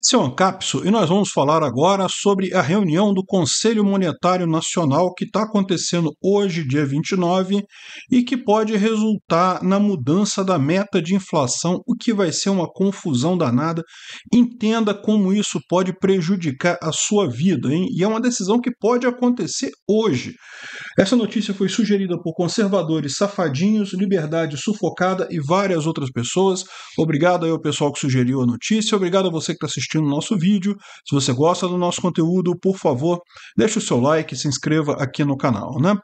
Seu Ancapso, e nós vamos falar agora sobre a reunião do Conselho Monetário Nacional que está acontecendo hoje, dia 29, e que pode resultar na mudança da meta de inflação, o que vai ser uma confusão danada. Entenda como isso pode prejudicar a sua vida, hein? E é uma decisão que pode acontecer hoje. Essa notícia foi sugerida por conservadores safadinhos, Liberdade Sufocada e várias outras pessoas. Obrigado aí ao pessoal que sugeriu a notícia, obrigado a você que está assistindo o nosso vídeo. Se você gosta do nosso conteúdo, por favor, deixe o seu like e se inscreva aqui no canal, né?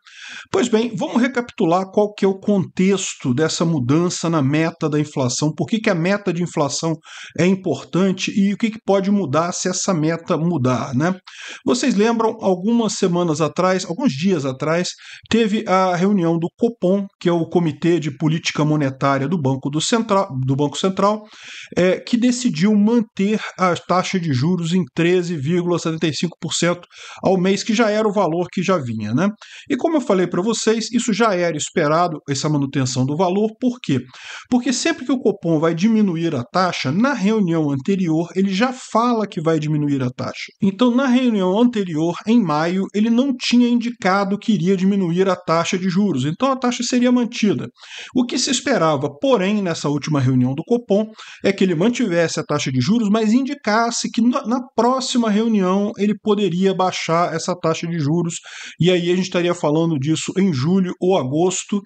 Pois bem, vamos recapitular qual que é o contexto dessa mudança na meta da inflação, por que, que a meta de inflação é importante e o que, que pode mudar se essa meta mudar, né? Vocês lembram, algumas semanas atrás, alguns dias atrás, teve a reunião do Copom, que é o Comitê de Política Monetária do Banco, do Central, do Banco Central, é, que decidiu manter a taxa de juros em 13,75% ao mês, que já era o valor que já vinha. Né? E como eu falei para vocês, isso já era esperado, essa manutenção do valor, por quê? Porque sempre que o Copom vai diminuir a taxa, na reunião anterior ele já fala que vai diminuir a taxa. Então, na reunião anterior, em maio, ele não tinha indicado que iria diminuir a taxa de juros, então a taxa seria mantida. O que se esperava, porém, nessa última reunião do Copom, é que ele mantivesse a taxa de juros, mas indicasse que na próxima reunião ele poderia baixar essa taxa de juros, e aí a gente estaria falando disso em julho ou agosto,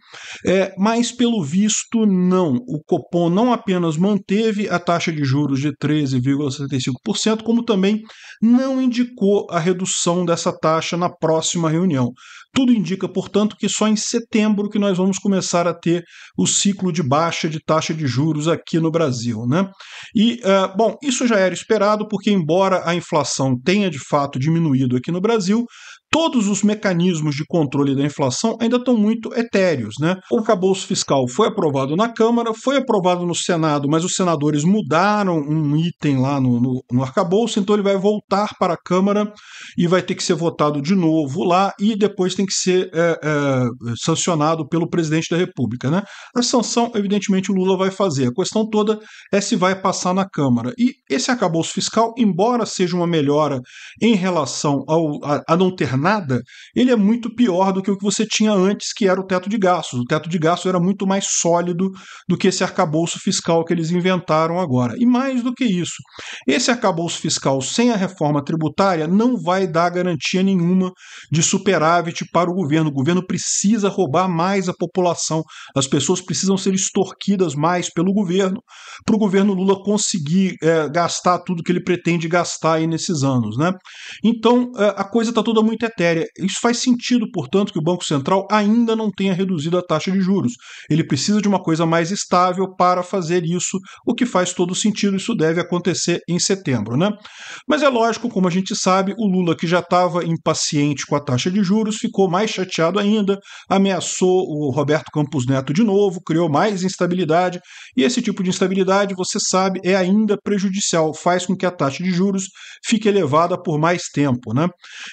é, mas pelo visto não. O Copom não apenas manteve a taxa de juros de 13,75%, como também não indicou a redução dessa taxa na próxima reunião. Tudo indica, portanto, que só em setembro que nós vamos começar a ter o ciclo de baixa de taxa de juros aqui no Brasil. Né? E, uh, bom, isso já era esperado, porque embora a inflação tenha de fato diminuído aqui no Brasil, todos os mecanismos de controle da inflação ainda estão muito etéreos. Né? O arcabouço fiscal foi aprovado na Câmara, foi aprovado no Senado, mas os senadores mudaram um item lá no, no, no arcabouço, então ele vai voltar para a Câmara e vai ter que ser votado de novo lá e depois tem que ser é, é, sancionado pelo presidente da República. Né? A sanção, evidentemente, o Lula vai fazer. A questão toda é se vai passar na Câmara. E esse arcabouço fiscal, embora seja uma melhora em relação ao, a, a não ter nada, ele é muito pior do que o que você tinha antes, que era o teto de gastos. O teto de gastos era muito mais sólido do que esse arcabouço fiscal que eles inventaram agora. E mais do que isso, esse arcabouço fiscal sem a reforma tributária não vai dar garantia nenhuma de superávit para o governo. O governo precisa roubar mais a população, as pessoas precisam ser extorquidas mais pelo governo, para o governo Lula conseguir é, gastar tudo que ele pretende gastar aí nesses anos. Né? Então, é, a coisa está toda muito etérea. Isso faz sentido, portanto, que o Banco Central ainda não tenha reduzido a taxa de juros. Ele precisa de uma coisa mais estável para fazer isso, o que faz todo sentido. Isso deve acontecer em setembro, né? Mas é lógico, como a gente sabe, o Lula, que já estava impaciente com a taxa de juros, ficou mais chateado ainda, ameaçou o Roberto Campos Neto de novo, criou mais instabilidade, e esse tipo de instabilidade, você sabe, é ainda prejudicial, faz com que a taxa de juros fique elevada por mais tempo, né?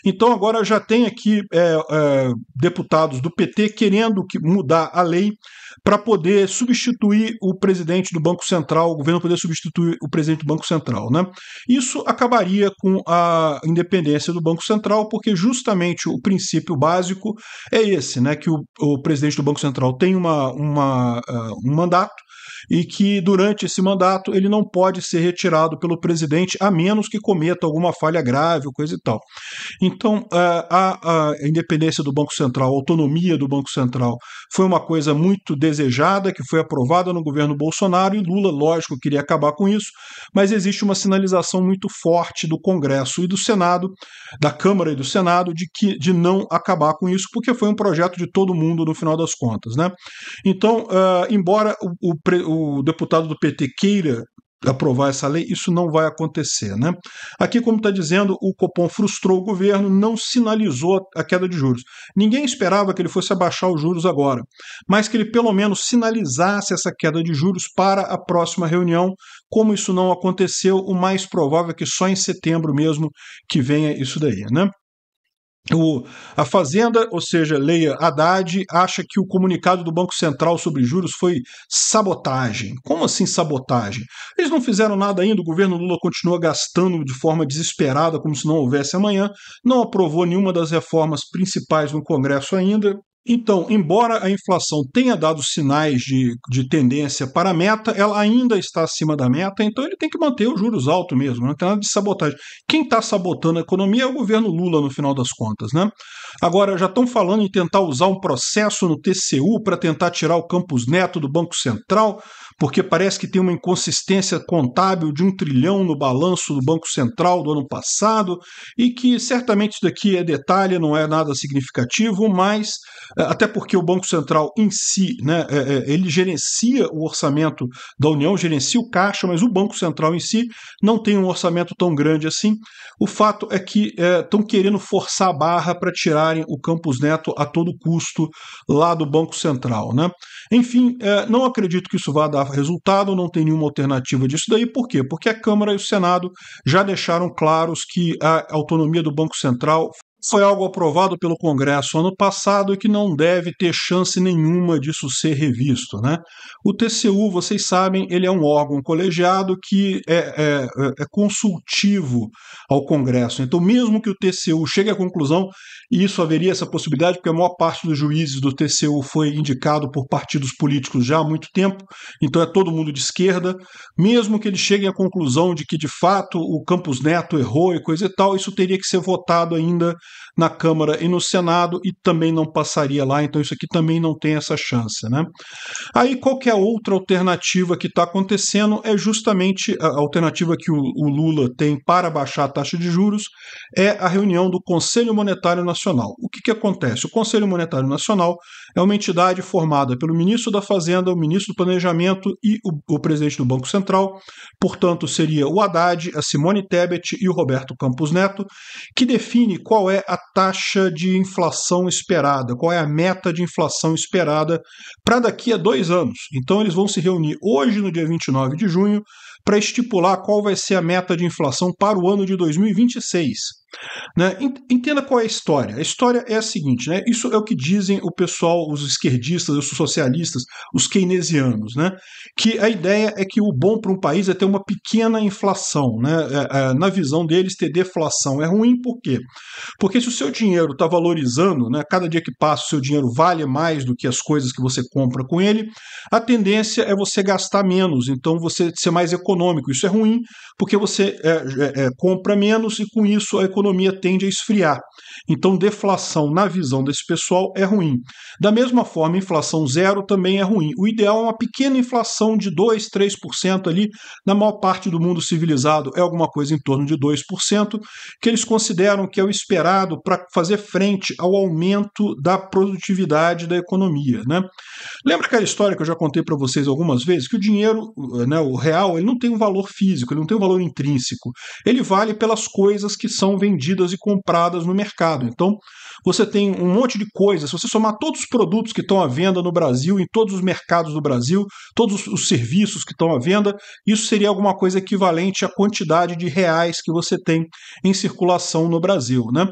Então agora já tem aqui é, é, deputados do PT querendo que, mudar a lei para poder substituir o presidente do Banco Central, o governo poder substituir o presidente do Banco Central. Né? Isso acabaria com a independência do Banco Central, porque justamente o princípio básico é esse, né? Que o, o presidente do Banco Central tem uma, uma, uh, um mandato e que durante esse mandato ele não pode ser retirado pelo presidente, a menos que cometa alguma falha grave ou coisa e tal. Então, a, a independência do Banco Central, a autonomia do Banco Central, foi uma coisa muito desejada, que foi aprovada no governo Bolsonaro, e Lula, lógico, queria acabar com isso, mas existe uma sinalização muito forte do Congresso e do Senado, da Câmara e do Senado, de, que, de não acabar com isso, porque foi um projeto de todo mundo no final das contas. Né? Então, uh, embora o, o, o deputado do PT queira aprovar essa lei, isso não vai acontecer. Né? Aqui, como está dizendo, o Copom frustrou o governo, não sinalizou a queda de juros. Ninguém esperava que ele fosse abaixar os juros agora, mas que ele pelo menos sinalizasse essa queda de juros para a próxima reunião. Como isso não aconteceu, o mais provável é que só em setembro mesmo que venha isso daí. Né? O, a Fazenda, ou seja, leia Haddad, acha que o comunicado do Banco Central sobre juros foi sabotagem. Como assim sabotagem? Eles não fizeram nada ainda, o governo Lula continua gastando de forma desesperada, como se não houvesse amanhã, não aprovou nenhuma das reformas principais no Congresso ainda, então, embora a inflação tenha dado sinais de, de tendência para a meta, ela ainda está acima da meta, então ele tem que manter os juros altos mesmo, não tem nada de sabotagem. Quem está sabotando a economia é o governo Lula, no final das contas. Né? Agora, já estão falando em tentar usar um processo no TCU para tentar tirar o Campos Neto do Banco Central porque parece que tem uma inconsistência contábil de um trilhão no balanço do Banco Central do ano passado, e que certamente isso daqui é detalhe, não é nada significativo, mas eh, até porque o Banco Central em si, né, eh, eh, ele gerencia o orçamento da União, gerencia o caixa, mas o Banco Central em si não tem um orçamento tão grande assim. O fato é que estão é, querendo forçar a barra para tirarem o Campus Neto a todo custo lá do Banco Central. Né? Enfim, é, não acredito que isso vá dar resultado, não tem nenhuma alternativa disso daí. Por quê? Porque a Câmara e o Senado já deixaram claros que a autonomia do Banco Central foi algo aprovado pelo Congresso ano passado e que não deve ter chance nenhuma disso ser revisto. Né? O TCU, vocês sabem, ele é um órgão colegiado que é, é, é, é consultivo ao Congresso. Então, mesmo que o TCU chegue à conclusão, e isso haveria essa possibilidade, porque a maior parte dos juízes do TCU foi indicado por partidos políticos já há muito tempo, então é todo mundo de esquerda, mesmo que eles cheguem à conclusão de que, de fato, o Campos Neto errou e coisa e tal, isso teria que ser votado ainda na Câmara e no Senado e também não passaria lá, então isso aqui também não tem essa chance. Né? Aí qualquer é outra alternativa que está acontecendo é justamente a alternativa que o, o Lula tem para baixar a taxa de juros é a reunião do Conselho Monetário Nacional. O que, que acontece? O Conselho Monetário Nacional é uma entidade formada pelo ministro da Fazenda, o ministro do Planejamento e o, o presidente do Banco Central. Portanto, seria o Haddad, a Simone Tebet e o Roberto Campos Neto, que define qual é a taxa de inflação esperada, qual é a meta de inflação esperada para daqui a dois anos. Então, eles vão se reunir hoje, no dia 29 de junho, para estipular qual vai ser a meta de inflação para o ano de 2026. Né? Entenda qual é a história. A história é a seguinte, né? Isso é o que dizem o pessoal, os esquerdistas, os socialistas, os keynesianos, né? Que a ideia é que o bom para um país é ter uma pequena inflação, né? É, é, na visão deles, ter deflação é ruim por quê? Porque se o seu dinheiro está valorizando, né? Cada dia que passa o seu dinheiro vale mais do que as coisas que você compra com ele. A tendência é você gastar menos, então você ser mais econômico. Isso é ruim porque você é, é, é compra menos e com isso a economia economia tende a esfriar. Então, deflação, na visão desse pessoal, é ruim. Da mesma forma, inflação zero também é ruim. O ideal é uma pequena inflação de 2, 3% ali. Na maior parte do mundo civilizado, é alguma coisa em torno de 2%, que eles consideram que é o esperado para fazer frente ao aumento da produtividade da economia. Né? Lembra aquela história que eu já contei para vocês algumas vezes? Que o dinheiro, né, o real, ele não tem um valor físico, ele não tem um valor intrínseco. Ele vale pelas coisas que são vendidas vendidas e compradas no mercado. Então, você tem um monte de coisas. Se você somar todos os produtos que estão à venda no Brasil, em todos os mercados do Brasil, todos os serviços que estão à venda, isso seria alguma coisa equivalente à quantidade de reais que você tem em circulação no Brasil. Né?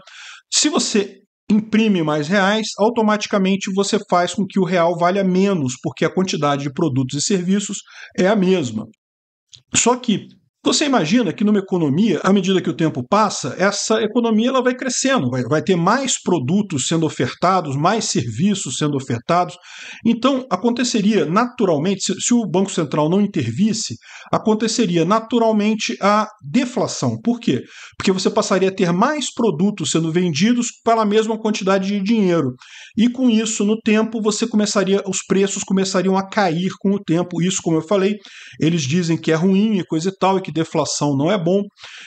Se você imprime mais reais, automaticamente você faz com que o real valha menos, porque a quantidade de produtos e serviços é a mesma. Só que você imagina que numa economia, à medida que o tempo passa, essa economia ela vai crescendo, vai, vai ter mais produtos sendo ofertados, mais serviços sendo ofertados. Então, aconteceria naturalmente, se, se o Banco Central não intervisse, aconteceria naturalmente a deflação. Por quê? Porque você passaria a ter mais produtos sendo vendidos pela mesma quantidade de dinheiro. E com isso, no tempo, você começaria, os preços começariam a cair com o tempo. Isso, como eu falei, eles dizem que é ruim e coisa e tal, e que deflação não é bom.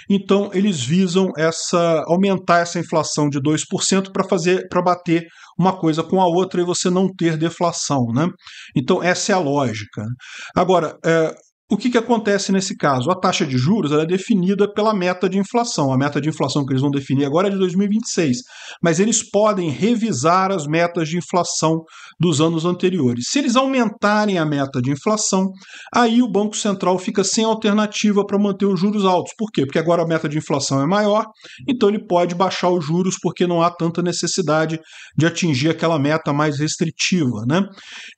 Então eles visam essa aumentar essa inflação de 2% para fazer para bater uma coisa com a outra e você não ter deflação, né? Então essa é a lógica. Né? Agora, é, o que, que acontece nesse caso? A taxa de juros é definida pela meta de inflação. A meta de inflação que eles vão definir agora é de 2026, mas eles podem revisar as metas de inflação dos anos anteriores. Se eles aumentarem a meta de inflação, aí o Banco Central fica sem alternativa para manter os juros altos. Por quê? Porque agora a meta de inflação é maior, então ele pode baixar os juros porque não há tanta necessidade de atingir aquela meta mais restritiva. Né?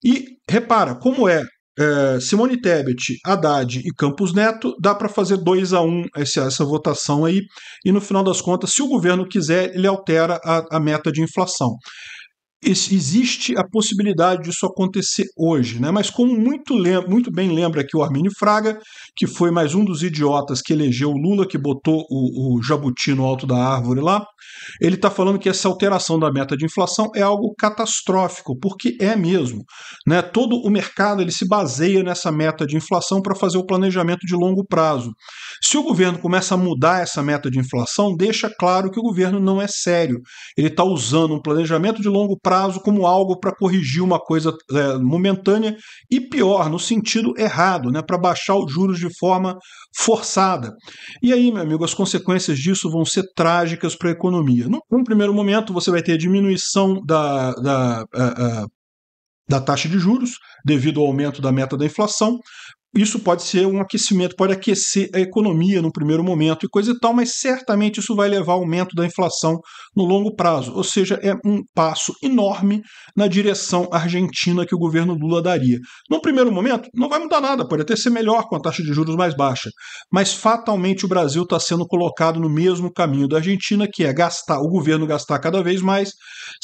E repara, como é é, Simone Tebet, Haddad e Campos Neto, dá para fazer 2 a 1 um essa, essa, votação aí, e no final das contas, se o governo quiser, ele altera a, a meta de inflação existe a possibilidade disso acontecer hoje, né? mas como muito, muito bem lembra aqui o Armínio Fraga, que foi mais um dos idiotas que elegeu o Lula, que botou o, o jabuti no alto da árvore lá, ele está falando que essa alteração da meta de inflação é algo catastrófico, porque é mesmo. Né? Todo o mercado ele se baseia nessa meta de inflação para fazer o planejamento de longo prazo. Se o governo começa a mudar essa meta de inflação, deixa claro que o governo não é sério. Ele está usando um planejamento de longo prazo prazo como algo para corrigir uma coisa é, momentânea e pior, no sentido errado, né, para baixar os juros de forma forçada. E aí, meu amigo, as consequências disso vão ser trágicas para a economia. Num primeiro momento, você vai ter a diminuição da, da, é, é, da taxa de juros, devido ao aumento da meta da inflação isso pode ser um aquecimento, pode aquecer a economia no primeiro momento e coisa e tal, mas certamente isso vai levar ao aumento da inflação no longo prazo. Ou seja, é um passo enorme na direção argentina que o governo Lula daria. No primeiro momento, não vai mudar nada, pode até ser melhor com a taxa de juros mais baixa, mas fatalmente o Brasil está sendo colocado no mesmo caminho da Argentina, que é gastar, o governo gastar cada vez mais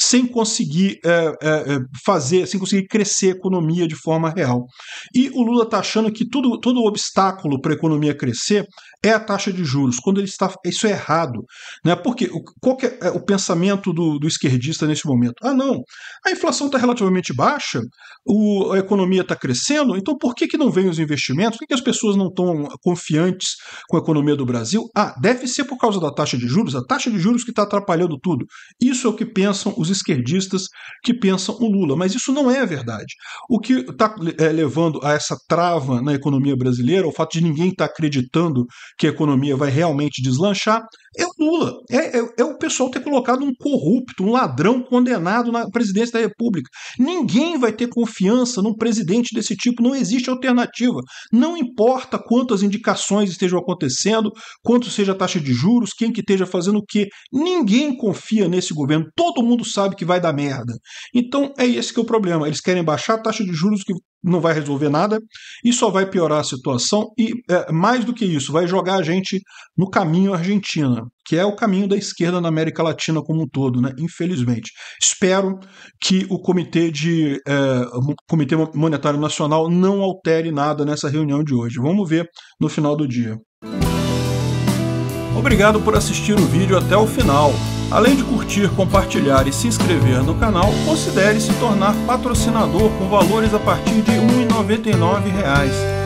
sem conseguir é, é, fazer, sem conseguir crescer a economia de forma real. E o Lula está achando que tudo, todo obstáculo para a economia crescer é a taxa de juros. Quando ele está, isso é errado, né? Porque qual é, é o pensamento do, do esquerdista nesse momento? Ah, não, a inflação está relativamente baixa, o, a economia está crescendo, então por que, que não vem os investimentos? Por que, que as pessoas não estão confiantes com a economia do Brasil? Ah, deve ser por causa da taxa de juros, a taxa de juros que está atrapalhando tudo. Isso é o que pensam os esquerdistas que pensam o Lula, mas isso não é verdade. O que está é, levando a essa trava na economia brasileira, o fato de ninguém estar tá acreditando que a economia vai realmente deslanchar, é o Lula. É, é, é, o pessoal ter colocado um corrupto, um ladrão condenado na presidência da República. Ninguém vai ter confiança num presidente desse tipo, não existe alternativa. Não importa quantas indicações estejam acontecendo, quanto seja a taxa de juros, quem que esteja fazendo o quê. Ninguém confia nesse governo, todo mundo sabe que vai dar merda. Então é esse que é o problema. Eles querem baixar a taxa de juros que não vai resolver nada e só vai piorar a situação e é, mais do que isso, vai jogar a gente no caminho Argentina que é o caminho da esquerda na América Latina como um todo, né? infelizmente. Espero que o Comitê, de, eh, Comitê Monetário Nacional não altere nada nessa reunião de hoje. Vamos ver no final do dia. Obrigado por assistir o vídeo até o final. Além de curtir, compartilhar e se inscrever no canal, considere se tornar patrocinador com valores a partir de R$ 1,99